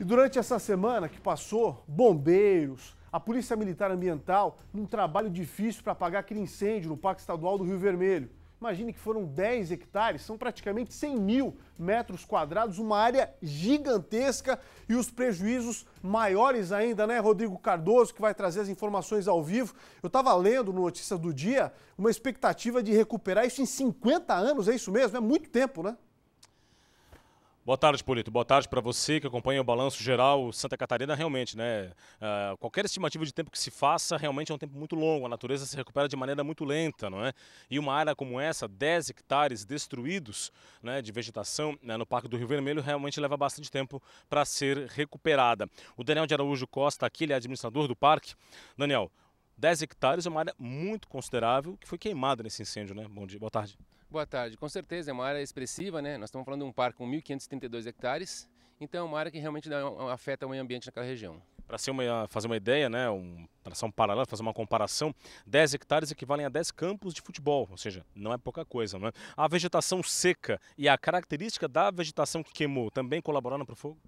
E durante essa semana que passou, bombeiros, a Polícia Militar Ambiental, num trabalho difícil para apagar aquele incêndio no Parque Estadual do Rio Vermelho. Imagine que foram 10 hectares, são praticamente 100 mil metros quadrados, uma área gigantesca e os prejuízos maiores ainda, né? Rodrigo Cardoso, que vai trazer as informações ao vivo. Eu estava lendo no Notícias do Dia uma expectativa de recuperar isso em 50 anos, é isso mesmo? É muito tempo, né? Boa tarde, Polito. Boa tarde para você que acompanha o balanço geral Santa Catarina, realmente, né? Uh, qualquer estimativa de tempo que se faça, realmente é um tempo muito longo. A natureza se recupera de maneira muito lenta, não é? E uma área como essa, 10 hectares destruídos né, de vegetação né, no Parque do Rio Vermelho, realmente leva bastante tempo para ser recuperada. O Daniel de Araújo Costa, aqui, ele é administrador do parque. Daniel, 10 hectares é uma área muito considerável que foi queimada nesse incêndio, né? Bom dia, boa tarde. Boa tarde. Com certeza, é uma área expressiva, né? Nós estamos falando de um parque com 1.532 hectares, então é uma área que realmente afeta o meio ambiente naquela região. Para fazer uma ideia, né, um, traçar um paralelo, fazer uma comparação, 10 hectares equivalem a 10 campos de futebol, ou seja, não é pouca coisa. Né? A vegetação seca e a característica da vegetação que queimou também colaboraram para o fogo?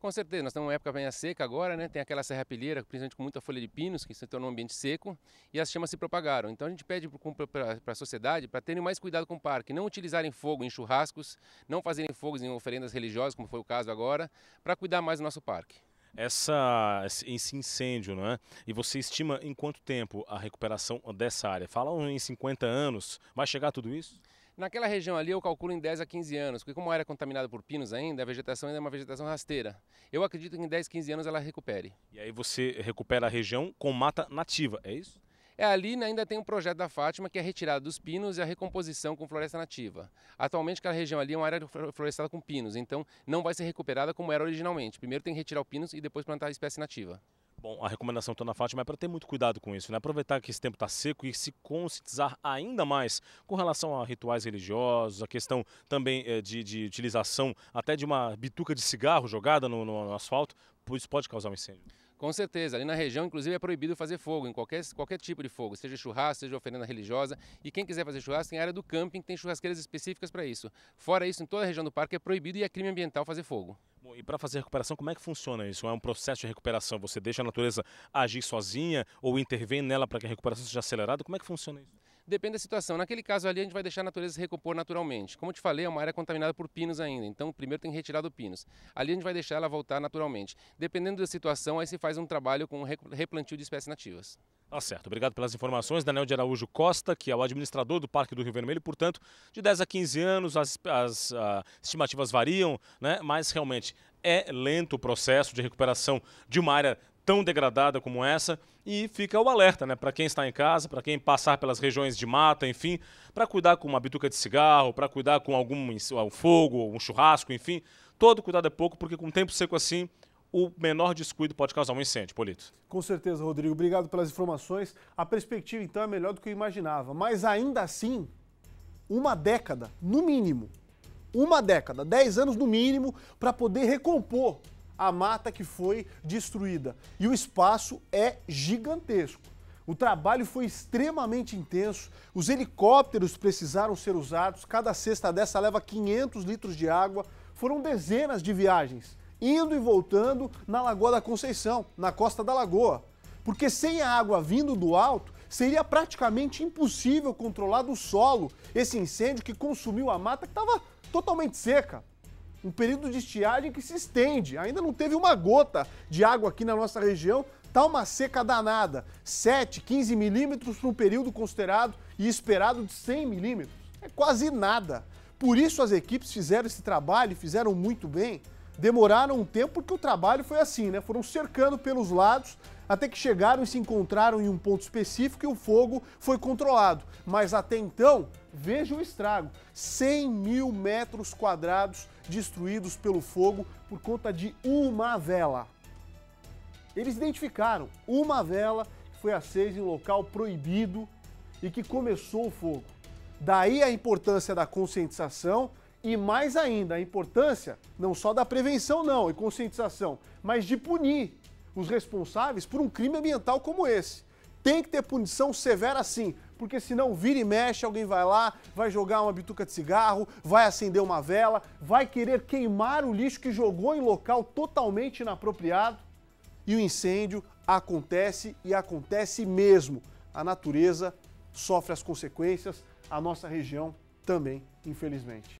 Com certeza, nós estamos uma época bem seca agora, né? Tem aquela serra pilheira, principalmente com muita folha de pinos, que se tornou um ambiente seco, e as chamas se propagaram. Então a gente pede para a sociedade para terem mais cuidado com o parque, não utilizarem fogo em churrascos, não fazerem fogos em oferendas religiosas, como foi o caso agora, para cuidar mais do nosso parque essa, esse incêndio, não é? E você estima em quanto tempo a recuperação dessa área? Falam em 50 anos, vai chegar tudo isso? Naquela região ali eu calculo em 10 a 15 anos, porque como a área é contaminada por pinos ainda, a vegetação ainda é uma vegetação rasteira. Eu acredito que em 10, 15 anos ela recupere. E aí você recupera a região com mata nativa, é isso? É, ali ainda tem um projeto da Fátima que é a retirada dos pinos e a recomposição com floresta nativa. Atualmente aquela região ali é uma área florestada com pinos, então não vai ser recuperada como era originalmente. Primeiro tem que retirar o pinos e depois plantar a espécie nativa. Bom, a recomendação está na Fátima é para ter muito cuidado com isso, né? Aproveitar que esse tempo está seco e se conscientizar ainda mais com relação a rituais religiosos, a questão também é, de, de, utilização até de uma bituca de cigarro jogada no, no, no asfalto, isso pode causar um incêndio. Com certeza, ali na região, inclusive, é proibido fazer fogo, em qualquer, qualquer tipo de fogo, seja churrasco, seja oferenda religiosa. E quem quiser fazer churrasco, tem área do camping, tem churrasqueiras específicas para isso. Fora isso, em toda a região do parque é proibido e é crime ambiental fazer fogo e para fazer recuperação, como é que funciona isso? É um processo de recuperação? Você deixa a natureza agir sozinha ou intervém nela para que a recuperação seja acelerada? Como é que funciona isso? Depende da situação. Naquele caso ali, a gente vai deixar a natureza se recompor naturalmente. Como eu te falei, é uma área contaminada por pinos ainda, então primeiro tem que retirar do pinos. Ali a gente vai deixar ela voltar naturalmente. Dependendo da situação, aí se faz um trabalho com replantio de espécies nativas. Tá certo. Obrigado pelas informações. Daniel de Araújo Costa, que é o administrador do Parque do Rio Vermelho, portanto, de 10 a 15 anos, as, as a, ah, estimativas variam, né? mas realmente é lento o processo de recuperação de uma área tão degradada como essa. E fica o alerta, né? Para quem está em casa, para quem passar pelas regiões de mata, enfim, para cuidar com uma bituca de cigarro, para cuidar com algum um fogo, um churrasco, enfim. Todo cuidado é pouco, porque com tempo seco assim, o menor descuido pode causar um incêndio, Polito. Com certeza, Rodrigo. Obrigado pelas informações. A perspectiva, então, é melhor do que eu imaginava. Mas ainda assim, uma década, no mínimo, uma década, 10 anos no mínimo, para poder recompor a mata que foi destruída. E o espaço é gigantesco. O trabalho foi extremamente intenso, os helicópteros precisaram ser usados, cada cesta dessa leva 500 litros de água, foram dezenas de viagens, indo e voltando na Lagoa da Conceição, na costa da Lagoa. Porque sem a água vindo do alto, seria praticamente impossível controlar do solo esse incêndio que consumiu a mata que estava totalmente seca um período de estiagem que se estende. Ainda não teve uma gota de água aqui na nossa região. Está uma seca danada. 7, 15 milímetros para um período considerado e esperado de 100 milímetros. É quase nada. Por isso as equipes fizeram esse trabalho e fizeram muito bem demoraram um tempo porque o trabalho foi assim, né? Foram cercando pelos lados até que chegaram e se encontraram em um ponto específico e o fogo foi controlado. Mas até então, veja o estrago: 100 mil metros quadrados destruídos pelo fogo por conta de uma vela. Eles identificaram uma vela que foi acesa em local proibido e que começou o fogo. Daí a importância da conscientização e mais ainda, a importância não só da prevenção não e conscientização, mas de punir os responsáveis por um crime ambiental como esse. Tem que ter punição severa sim, porque senão vira e mexe, alguém vai lá, vai jogar uma bituca de cigarro, vai acender uma vela, vai querer queimar o lixo que jogou em local totalmente inapropriado e o incêndio acontece e acontece mesmo. A natureza sofre as consequências, a nossa região também, infelizmente.